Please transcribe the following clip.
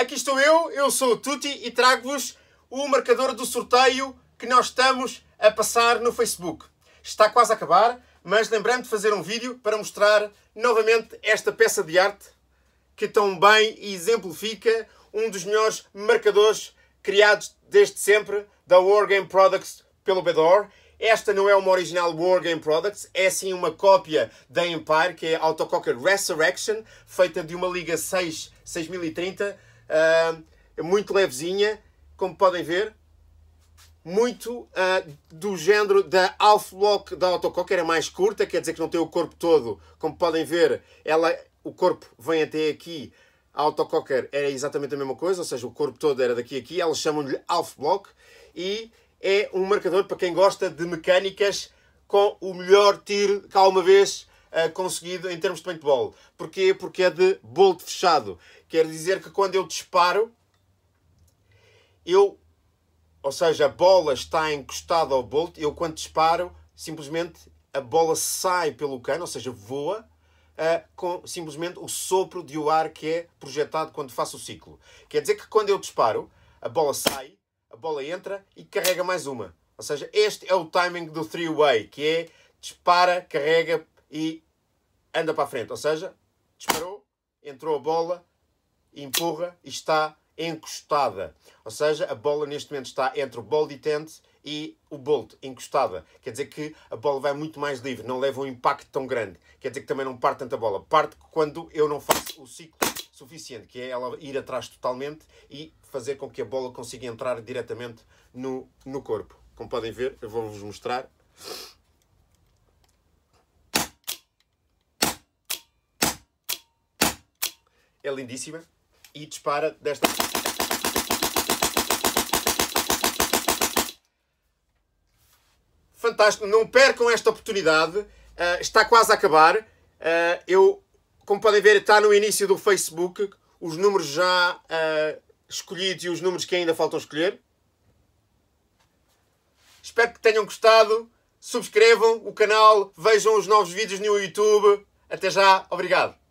aqui estou eu, eu sou o Tuti e trago-vos o marcador do sorteio que nós estamos a passar no Facebook. Está quase a acabar, mas lembrei-me de fazer um vídeo para mostrar novamente esta peça de arte que tão bem exemplifica um dos melhores marcadores criados desde sempre da Wargame Products pelo Bedor. Esta não é uma original Wargame Products, é sim uma cópia da Empire, que é a Autococker Resurrection, feita de uma Liga 6 6030 ah, muito levezinha, como podem ver, muito uh, do género da half block da autococker, é mais curta, quer dizer que não tem o corpo todo, como podem ver, ela, o corpo vem até aqui, a autococker era exatamente a mesma coisa, ou seja, o corpo todo era daqui a aqui, elas chamam-lhe half block e é um marcador para quem gosta de mecânicas com o melhor tiro que uma vez uh, conseguido em termos de paintball. Porquê? Porque é de bolo fechado. Quer dizer que quando eu disparo, eu, ou seja, a bola está encostada ao bolt, eu quando disparo, simplesmente a bola sai pelo cano, ou seja, voa, uh, com simplesmente o sopro de o ar que é projetado quando faço o ciclo. Quer dizer que quando eu disparo, a bola sai, a bola entra e carrega mais uma. Ou seja, este é o timing do three-way, que é dispara, carrega e anda para a frente. Ou seja, disparou, entrou a bola, empurra e está encostada. Ou seja, a bola neste momento está entre o bolo detente e o Bolt encostada. Quer dizer que a bola vai muito mais livre, não leva um impacto tão grande. Quer dizer que também não parte tanta bola. Parte quando eu não faço o ciclo suficiente, que é ela ir atrás totalmente e fazer com que a bola consiga entrar diretamente no, no corpo. Como podem ver, eu vou-vos mostrar. É lindíssima e dispara desta. Fantástico, não percam esta oportunidade, uh, está quase a acabar. Uh, eu, como podem ver, está no início do Facebook, os números já uh, escolhidos e os números que ainda faltam escolher. Espero que tenham gostado. Subscrevam o canal, vejam os novos vídeos no YouTube. Até já, obrigado.